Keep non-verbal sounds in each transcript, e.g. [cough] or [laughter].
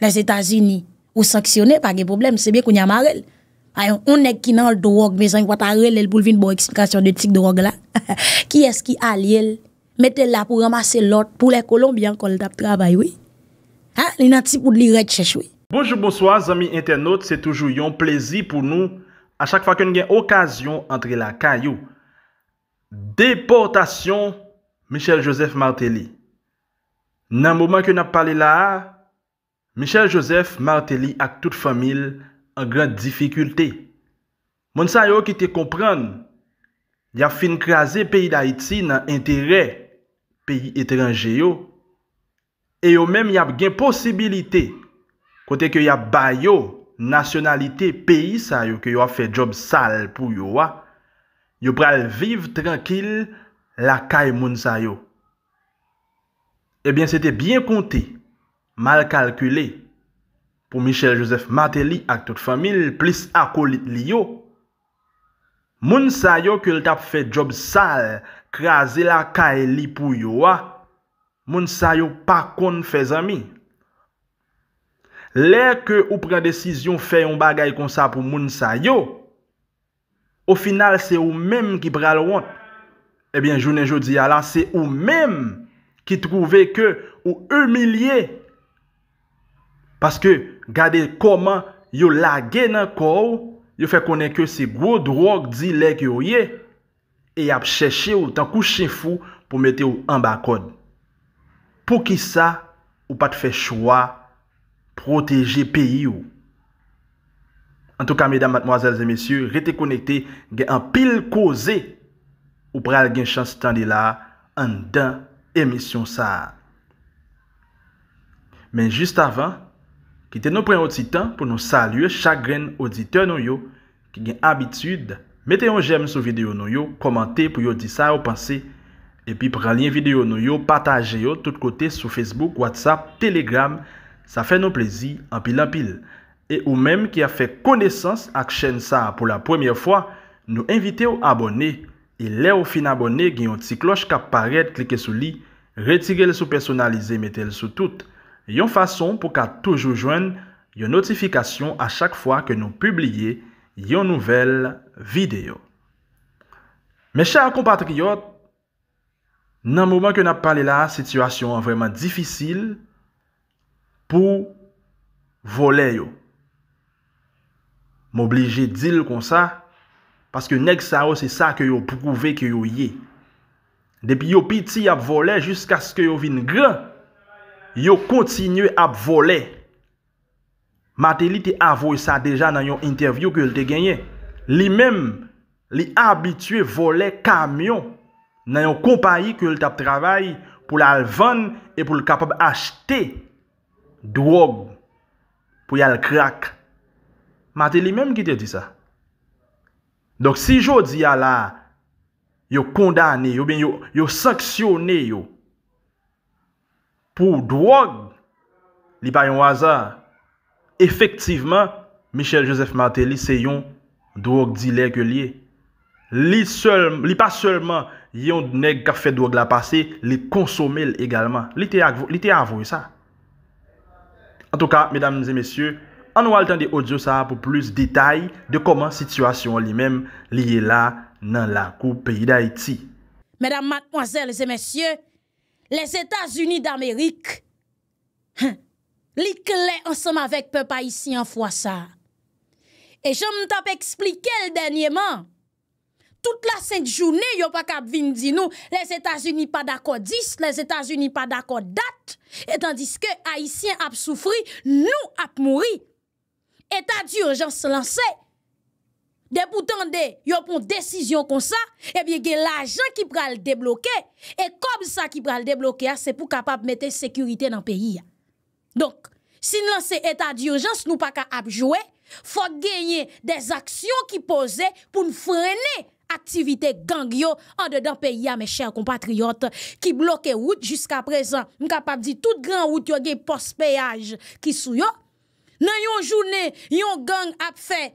nas Etasini ou sanksyonè pa ge problem, sebe kou nyamarel. Ayon, unèk ki nan l drog, me zan yon wata rele l pou vin bo eksplikasyon de tik drog la. Ki eski aliel, metel la pou ramase lot, pou le kolombian kol tap trabay we. Ha, li nan ti pou li ret chèchwe. Bonjour, bonsoir, zami internaut, se toujou yon plezi pou nou, a chak fa kon gen okasyon entre la kayou. Deportasyon, Michel Joseph Martelly. Nan mouman kon ap pale la a, Michel Joseph marteli ak tout famil an gran difikulte. Moun sa yo ki te kompran, ya fin kraze peyi da Iti nan entere peyi etranje yo, e yo menm ya gen posibilite, kote ke yo ya bayo, nasyonalite peyi sa yo, ke yo a fe job sal pou yo wa, yo pral viv trankel la kay moun sa yo. Ebyen, se te bien konte, Mal kalkule pou Michel Joseph Mateli ak tout famil, plis akolit li yo. Moun sa yo ke l tap fe job sal, krasi la kae li pou yo wa. Moun sa yo pa kon fe zami. Lè ke ou pren desisyon fe yon bagay kon sa pou moun sa yo, ou final se ou menm ki prel wot. Ebyen eh jounen joudi yalan se ou menm ki trouve ke ou emilye Paske gade koman yo lage nan kou Yo fe konek yo se gro drok di lek yo ye E ap cheshe ou tan kou chen fou Po mete ou an bakon Po ki sa ou pat fe chwa Proteje peyi ou Antou ka midan matmoazal zemesyo Rete konekte gen an pil koze Ou pral gen chan standi la An dan emisyon sa Men juste avan E te nou pren ou ti tan pou nou salye chagren auditeur nou yo, ki gen abitude, mette yon jem sou videyo nou yo, komante pou yo di sa ou panse. E pi pran lien videyo nou yo, pataje yo tout kote sou Facebook, Whatsapp, Telegram, sa fe nou plezi anpil anpil. E ou menm ki a fe konesans ak chen sa pou la premiye fwa, nou invite ou abone. E le ou fin abone gen yon ti kloche kap paret, klike sou li, retire le sou personalize, mette le sou tout. yon fason pou ka toujou jwen yon notifikasyon a chak fwa ke nou publie yon nouvel videyo. Me chal kompatriot, nan mouman ke nou ap pale la, situasyon an vreman difisil pou vole yo. M'oblije dil kon sa, paske neg sa yo se sa ke yo poukouve ke yo ye. Depi yo piti ap vole, jiska se ke yo vin gran, yo kontinye ap vole. Mate li te avoy sa deja nan yon intervyu ke yon te genye. Li men, li abitwe vole kamyon nan yon kompanyi ke yon te ap travay pou la alvan e pou l kapab achte dwo pou yal krak. Mate li men ki te di sa. Dok si jodi yala yo kondane yo, yo saksyone yo pou drog li pa yon waza. Efektiveman, Michel Joseph Martelly se yon drog dilek ke liye. Li pa selman yon neg kafe drog la pase, li konsome l egalman. Li te avouye sa. An touka, mesdames et messieurs, an nou al tan de audio sa apou plus detay de koman situasyon li men liye la nan la kou peyi da iti. Mesdames, mademoiselles et messieurs, Les Etats-Unis d'Amérique, li kle, ansem avek pe pa ici an fwa sa. E jom tap explike el denyeman, tout la senk jounen, yo pa kap vin di nou, les Etats-Unis pa dakot dis, les Etats-Unis pa dakot dat, etandiske Haitien ap soufri, nou ap mouri. Etat di urjans se lanse, de boutan de, yo pon desisyon kon sa, e bie gen la jan ki pral deblokè, e konpou, sa ki pral de bloke a, se pou kapap mette sekurite nan peyi a. Donk, si nan se etat di urjans nou pa ka apjowe, fok genye des aksyon ki pose pou nou frene aktivite gang yo an de dan peyi a, me chèr kompatriot, ki bloke wout jusqu'a prezant, nou kapap di tout gran wout yo gen post peyaj ki sou yo. Nan yon jounè yon gang apfè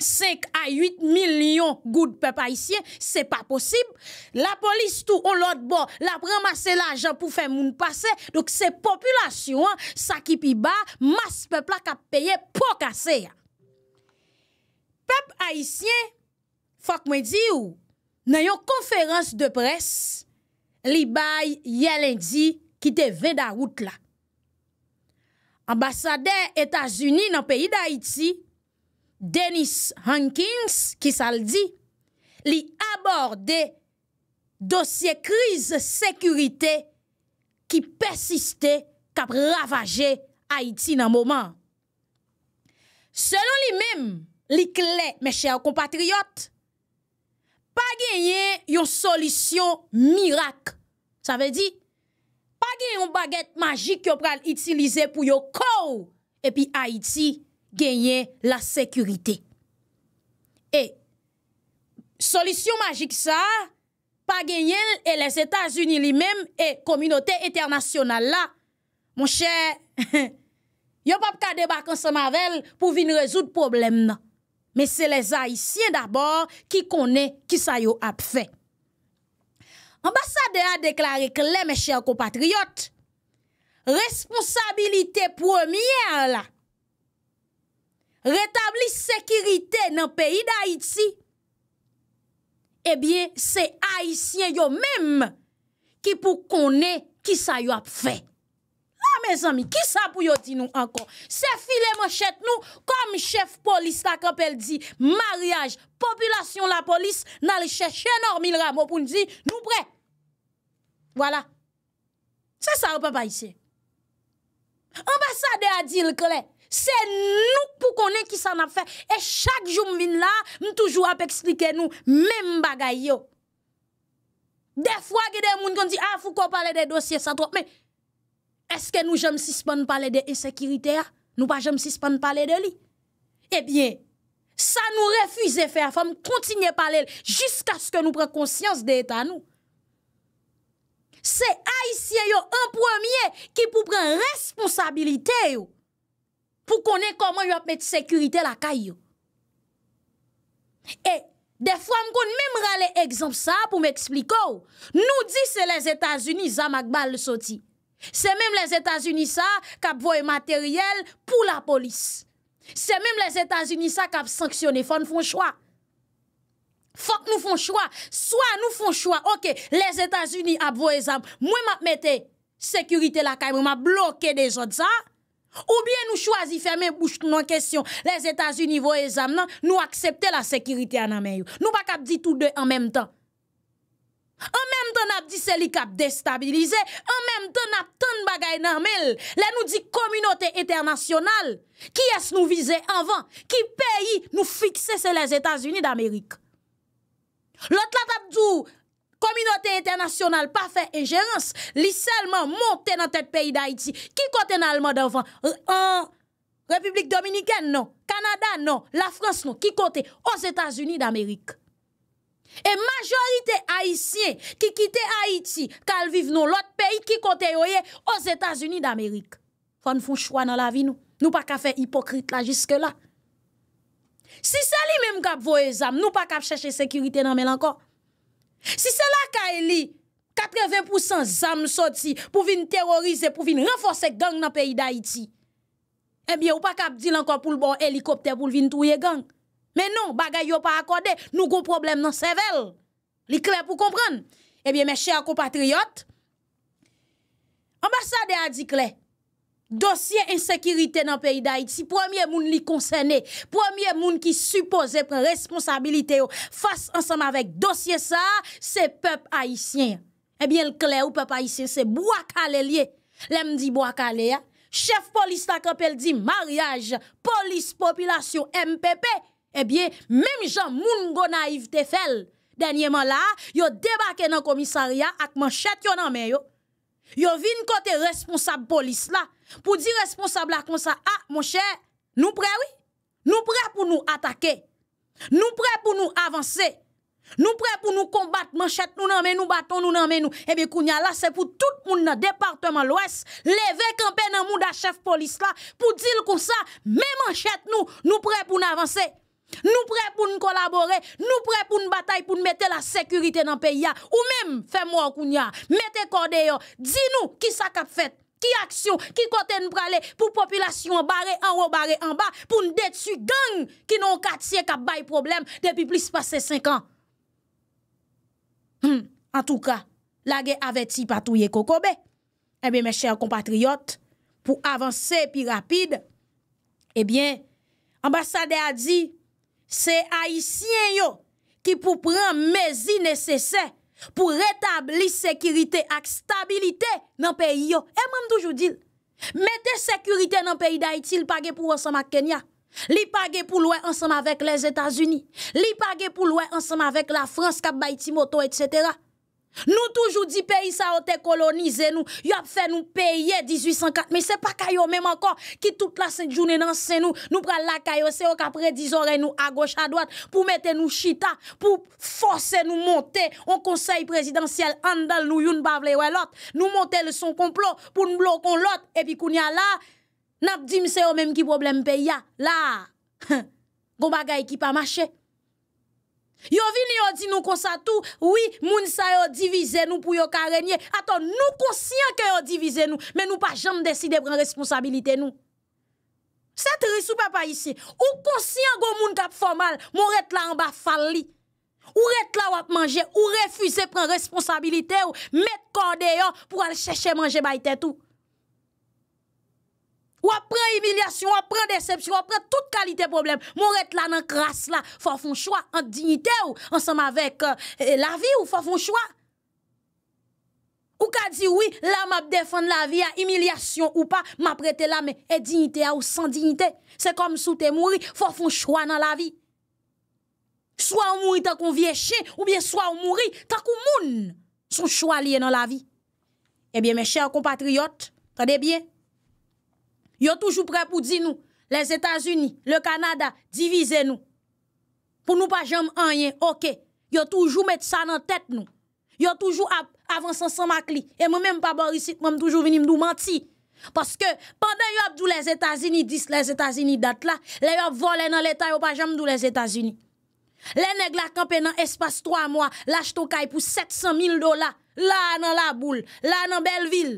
5 a 8 milyon gout pepe Haitien, se pa posib. La polis tou ou lot bo, la prema se la jan pou fe moun pase. Dok se populasyon, sa ki pi ba, mas pepla ka peye pou kase ya. Pepe Haitien, fak mwen di ou, nan yon konferans de pres, li bay yelendi ki te ven da wout la. Ambasade Etasuni nan peyi da Haiti, Dennis Hankins, ki sa l di, li aborde dosye krize sekurite ki pesiste kap ravaje Haiti nan mouman. Selon li mem, li kle, meche ou kompatriot, pa genye yon solisyon mirak. Sa ve di, pa genye yon baget magik yo pral itilize pou yo kou epi Haiti. gagner la sécurité et solution magique ça pas gagner et les états unis lui-même et communauté internationale là mon cher [laughs] yo pap ka debak en mavel pour venir résoudre problème problème, mais c'est les haïtiens d'abord qui connaît qui ça yo a fait. Ambassade a que les mes chers compatriotes responsabilité première là retabli sekirite nan peyi d'Haïti, ebyen se haïsien yo mèm ki pou konè ki sa yo ap fè. A, mèz ami, ki sa pou yo di nou ankon? Se file mò chèt nou kom chef polis la kapel di, mariage, populasyon la polis, nan le chèche enormil ramo pou n'zi nou bre. Voilà. Se sa ou pa païsè? Ambassade a di l'klè. Se nou pou konen ki san ap fè. E chak joun vin la, nou toujou ap eksplike nou, men bagay yo. Ah, de fwa gede moun kon di, a fou kon pale de dosye sa trok. Men, eske nou jom sispon pale de esekirite a? Nou pa jom sispon pale de li? E bien, sa nou refuize fè a fòm, kontinye pale, jisk aske nou pren konsyans de etan nou. Se a y siye yo, an pou mye ki pou pren responsabilite yo. pou konen koman yo ap met sekurite lakay yo. E, defwa m kon mèm rale ekzamp sa pou m ekspliko, nou di se les Etats-Unis zan mag bal le soti. Se mèm les Etats-Unis sa kap voy materyel pou la polis. Se mèm les Etats-Unis sa kap sanksyone, fòn fòn chwa. Fòn nou fòn chwa, soan nou fòn chwa. Ok, les Etats-Unis ap voy zan, mwen ma ap mette sekurite lakay, mwen ma bloke de zot sa, Ou bien nou chwazi fèmè pou chk nou an kesyon, les Etats-Unis vò e zam nan nou akseptè la sekiritè an amè yo. Nou bak ap di tout dè an mèm tan. An mèm tan ap di selik ap destabilize, an mèm tan ap ton bagay nan mèl, lè nou di komunote internasyonal, ki es nou vize anvan, ki peyi nou fikse se les Etats-Unis d'Amérique. Lò t'la tap djou, Komunote internasyonal pa fe engerans li selman monte nan tet peyi d'Haïti. Ki kote nan alman devan? Euh, euh, Republik Dominikèn non, Kanada non, la Frans non. Ki kote os Etats-Unis d'Amerik. E majorite Haitien ki kite Haïti kal vive nou lot peyi ki kote yoye os Etats-Unis d'Amerik. Fon foun chwa nan la vi non. nou. Nou pa ka fe hipokrite la jiske la. Si sali men mga pvo e zam nou pa ka pcheche sekirite nan men lanko. Si se la ka e li, 80% zanm soti pou vin terorize, pou vin renfose gang nan peyi da iti. Ebyen, eh ou pa kap di lankan pou l bon helikopter pou vin touye gang. Men non, bagay yo pa akode, nou go problem nan sevel. Li kle pou kompran? Ebyen, eh me chè akopatriot, ambasade a di kle, Dosye ensekirite nan peyi da iti, si pwemye moun li konsene, pwemye moun ki supose pren responsabilite yo, fas ansam avek dosye sa, se pep aisyen. Ebyen eh l kle ou pep aisyen se boakale liye. Lem di boakale ya, chef polis tak apel di, maryaj, polis, populasyon, MPP, ebyen eh mem jan moun gona ifte fel. Denye man la, yo debake nan komisaria ak man chet yo nan men yo. Yo vin côté responsable police là pour dire responsable à comme ça ah mon cher nous prêts oui nous prêts pour nous attaquer nous prêts pour nous avancer nous prêts pour nous combattre manchette nous mais nous battons nous mais nous et eh bien là c'est pour tout le monde dans département l'ouest lever campé dans monde chef police là pour dire comme ça mais manchette nous nous prêts pour nous avancer Nou pre pou nou kolabore, nou pre pou nou batay pou nou mette la sekurite nan peya Ou mem, fe mwa kounya, mette kode yo Di nou ki sa kap fet, ki aksyon, ki kote nou prale Pou populasyon bare, anwo bare, anba Pou nou detu gang, ki nou katye kap bay problem Depi plis pase 5 an En tou ka, la ge aveti patou ye koko be Ebe eh me chèr kompatriot Pou avanse pi rapide Ebyen, eh ambasade a di Se haisyen yo ki pou pran mezi nesesè pou retabli sekirite ak stabilite nan peyi yo. Eman eh, toujou dil. Mete sekirite nan peyi da iti, li page pou ansama Kenya, li page pou loue ansama vek les Etats-Unis, li page pou loue ansama vek la France, Kabay Timoto, etc., Nous toujours dit pays ça ont colonisé nous, y a fait nous payer 1804 mais c'est pas yo même encore qui toute la sainte journée dans nous, nous prend la caillou c'est au 10 oreilles nous à gauche à droite pour mettre nous chita, pour forcer nous monter au conseil présidentiel andal nous youn l'autre, nous monter le son complot pour nous bloquer l'autre et puis kounya là n'a dit c'est eux même qui problème pays là. Gon [laughs] bagay qui pas marché. Yo vini yo di nou konsa tou, oui, moun sa yo divize nou pou yo karenye. Aton, nou konsyen ke yo divize nou, men nou pa jem deside pren responsabilite nou. Sè te resupè pa yisi, ou konsyen go moun kap formal, moun ret la anba fal li. Ou ret la wap manje, ou refuse pren responsabilite ou, met korde yo pou al chèche manje bay tè tou. Ou apren emilyasyon, ou apren decepsyon, ou apren tout kalite problem. Mou ret la nan kras la, fò foun chwa, an dignite ou, ansem avèk la vi ou fò foun chwa. Ou ka di wè, la m ap defan la vi an emilyasyon ou pa, m ap rete la me, e dignite ou san dignite. Se kom sou te mouri, fò foun chwa nan la vi. Swa ou mouri ta kon vie che, ou bien swa ou mouri, ta kon moun, sou chwa liye nan la vi. Ebyen eh mè che ou kompatriot, ta debyen. Yo toujou pre pou di nou, les Etats-Unis, le Kanada, divize nou. Pou nou pa jom anyen, ok, yo toujou met sa nan tet nou. Yo toujou avan san san makli, e mwen mwen pa borisit, mwen mwen toujou vini mdou manti. Paske, panden yo ap dou les Etats-Unis, dis les Etats-Unis dat la, le yo ap vole nan letan, yo pa jom dou les Etats-Unis. Le neg la kampe nan espas 3 mwa, la jtokay pou 700 mil dola, la nan la boule, la nan bel vil.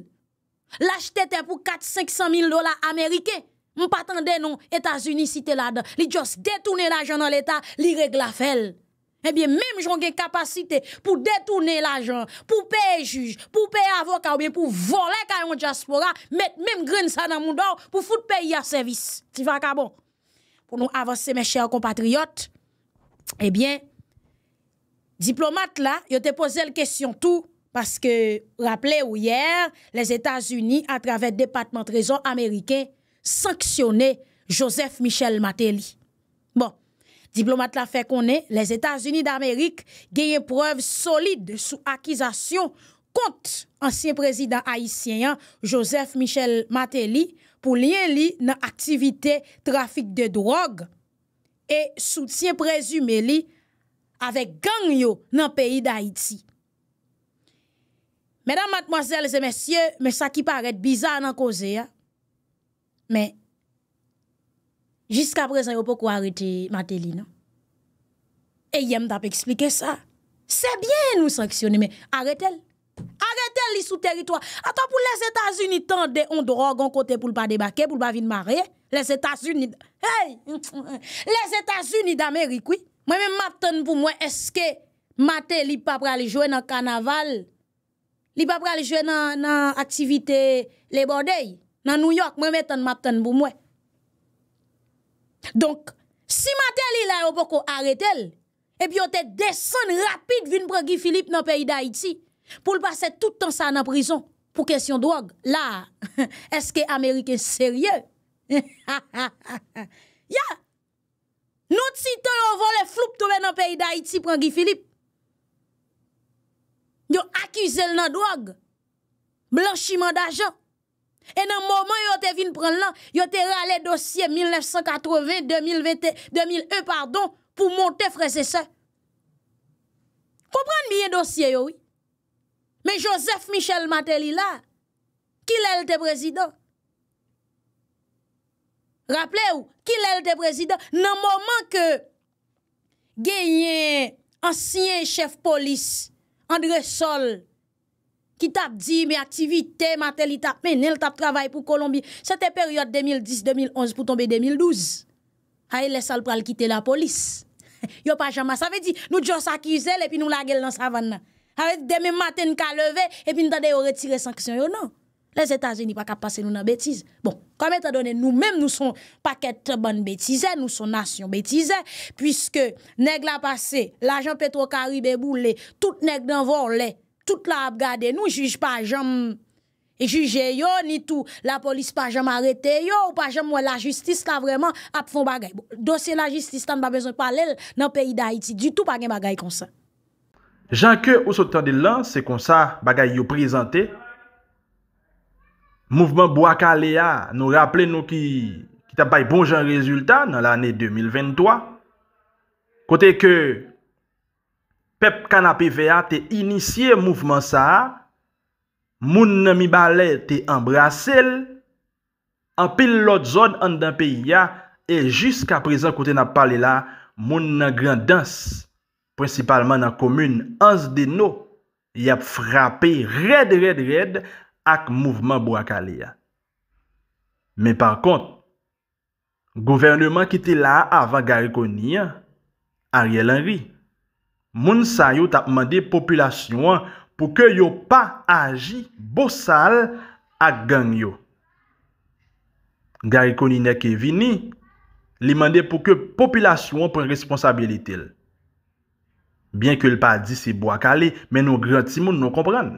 L'acheter pour 4 500 000 dollars américains. On pas non, États-Unis cité là-dedans. Li juste détourner l'argent dans l'État, li règle Eh bien, même j'en ai capacité pour détourner l'argent, pour payer juge, pour payer avocat ou bien pour voler caillon diaspora, mettre même grain ça dans mon dos pour foutre pays à service. Tu Pour nous avancer, mes chers compatriotes, eh bien, diplomate là, je te posé la question tout Paske, rappele ou yer, les Etats-Unis, a travè depatement trezon Ameriken, sanksyonè Joseph Michel Matéli. Bon, diplomat la fè konè, les Etats-Unis d'Amérique gèye preuve solide sou akizasyon kont ansyen prezident Haitien Joseph Michel Matéli pou liyen li nan aktivite trafik de drogue e soutien prezume li avek gangyo nan peyi d'Haïti. Mèdam matmoazèl, zè mèsyè, mè sa ki paret bizan nan koze ya. Mè, jiska prezè yo pou kwa arete Maté li nan. E yèm da pou eksplike sa. Se byen nou sanksyonè, mè, arete l. Arete l li sou teritwa. Ata pou lè zè tazunitan de ondoran gon kote pou l pa debake, pou l pa vin mare. Lè zè tazunitan. Hey! Lè zè tazunitan mèri koui. Mè mè maten pou mwen eske Maté li pa prale jwè nan kanaval. Li pa pra li jwe nan aktivite le bordei nan New York, mwen metan matan pou mwen. Donk, si maten li la yo poko areten, epi yo te desen rapide vin prangi Filip nan peyi da Iti pou l'pase toutan sa nan prison pou kesyon drog. La, [laughs] eske Amerike serye? [laughs] Ya, nou titan yo vole floup tobe nan peyi da Iti prangi Filip. Yo accusé le drogue, blanchiment d'argent. Et dans le moment où te vin prendre là, yo te rale dossier 1980 2001 pardon pour monter frères et sœurs. comprenez bien dossier oui. Mais Joseph Michel Matéli là, qui est le président Rappelez-vous, qui est le président Dans le moment que un ancien chef police André Sol, qui t'a dit mes activités, Matel, il t'a mené, t'a travaillé pour Colombie. C'était période 2010-2011 pour tomber 2012. Aïe, le pour pral quitter la police. [laughs] Yo pas jamais. Ça veut dire, nous on accusé et puis nous la gueule dans la vanne Avec demain matin, nous levé et puis nous t'a retiré sanction. non. Les Etats-Unis pa kap pase nou nan betize. Bon, komè ta donè nou mèm nou son pa kètre ban betize, nou son nasyon betize, pwiske neg la pase, la jan Petro Karibe bou le, tout neg nan vor le, tout la ap gade, nou juj pa jam juje yo ni tou, la polis pa jam arete yo, pa jam wè la justis bon, la vreman ap fon bagay. Dosye la justis tan pa bezon pa lèl nan peyi d'Haïti, du tout pa gen bagay konsa. Janke ou sotan de lan se konsa bagay yo prezante, Mouvment Boakale ya nou rappele nou ki tapay bonjan rezultat nan l'anè 2023. Kote ke pep kan ap veya te inisye mouvment sa. Moun nan mi bale te embrase l. Anpil lot zon an dan pe ya. E jiska prezen kote nan pale la, moun nan grandans. Principalman nan komoun, ans de nou. Yap frape red, red, red. ak mouvman Boakale ya. Men par kont, gouvernement ki te la avan Garikoni ya, a rye lan ri, moun sa yo tap mande populasyon pou ke yo pa aji, bosal, ak gang yo. Garikoni neke vini, li mande pou ke populasyon pren responsabilite. Bien ke l pa di se Boakale, men nou granti moun nou kompran.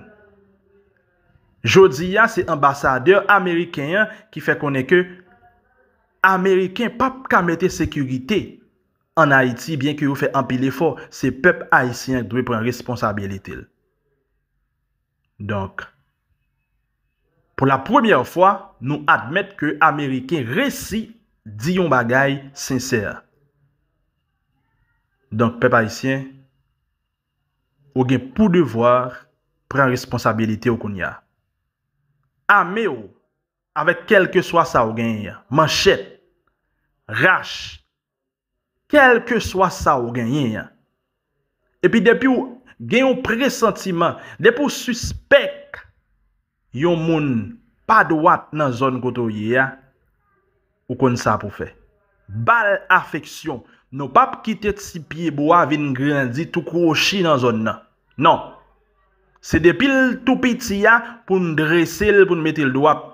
Jodi ya se ambasadeur Amerikanyan ki fe konen ke Amerikanyan pap kamete sekurite an Haiti, bien ki ou fe ampile fo, se pep Haitian dwe pren responsabilite. Donk, pou la premier fwa, nou admet ke Amerikanyan resi di yon bagay senser. Donk, pep Haitian, ou gen pou devwar pren responsabilite ou konen ya. Ame ou, avèk kelke swa sa ou genyen, manchet, rach, kelke swa sa ou genyen. Epi depi ou genyon presantiman, depi ou suspek, yon moun pa doat nan zon koto ye ya, ou kon sa pou fe. Bal afeksyon, nou pa pou kitet si piye bo avin grenzi tou kou oshi nan zon nan, nan. Se depil tou piti ya pou m dre sil pou m metil dwap.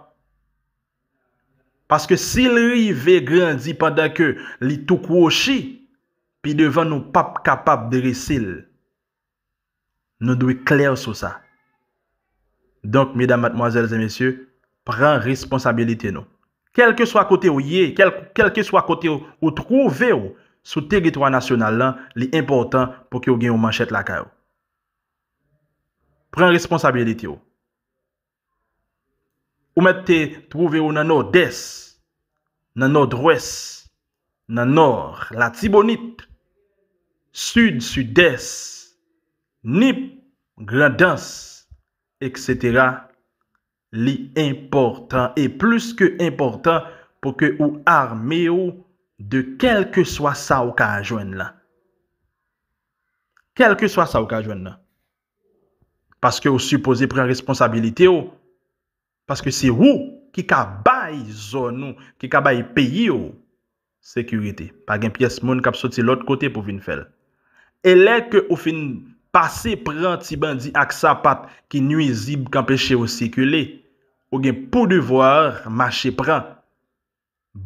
Paske sil rive grandi pandan ke li tou kwo chi, pi devan nou pap kapap dre sil. Nou dwe kler sou sa. Donk, medan matmoazelze mesye, pran responsabilite nou. Kelke sou akote ou ye, kelke sou akote ou trouve ou, sou teritwa nasyonal lan li importan pou ki ou gen ou manchet la ka ou. Pren responsabilite yo. Ou mette trouve yo nanor des, nanor drwes, nanor latibonit, sud-sudes, nip, gladans, et cetera, li important, e plus ke important, pou ke ou arme yo de kelke swa sa ou ka ajoen la. Kelke swa sa ou ka ajoen la. Paske oh. ou supose pren responsabilite ou. Paske se ou ki ka bay zon ou, ki ka bay peyi ou, sekurite. Pag gen piyes moun kap soti lot kote pou vin fel. Elek ou fin pase pran ti bandi ak sapat ki nwezib kanpeche ou sekule, ou gen pou duvwar mache pran.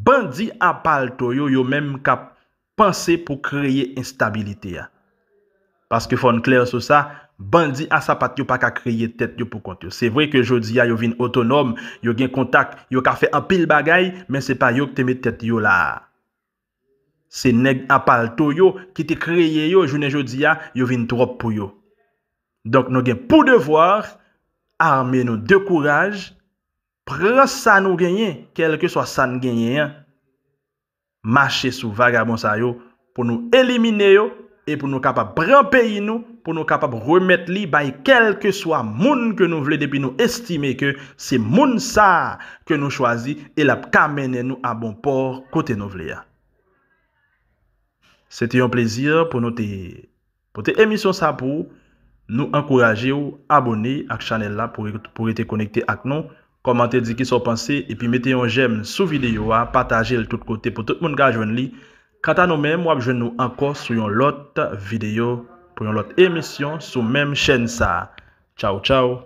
Bandi apal to yo yo menm kap panse pou kreye instabilite ya. Paske fon kler sou sa, Bandi a sapat yo pa ka kreye tèt yo pou kont yo. Se vre ke jodi ya yo vin otonom, yo gen kontak, yo ka fe apil bagay, men se pa yo k teme tèt yo la. Se neg apal to yo ki te kreye yo, jounen jodi ya, yo vin trop pou yo. Donk nou gen pou devor, arme nou dekouraj, pre sa nou genyen, kelke sa san genyen. Mache sou vagabonsa yo pou nou elimine yo. E pou nou kapap brempeyi nou, pou nou kapap remet li baye kelke swa moun ke nou vle depi nou estime ke se moun sa ke nou chwazi el ap kamene nou a bon por kote nou vle ya. Se te yon plezir pou nou te emisyon sa pou nou ankoraje ou abone ak chanel la pou rete konekte ak nou, komante di ki sou panse, e pi mete yon jem sou videyo a, pataje l tout kote pou tout moun ga jwen li. Kata nou men, wap jwen nou anko sou yon lot video pou yon lot emisyon sou men chen sa. Chow chow!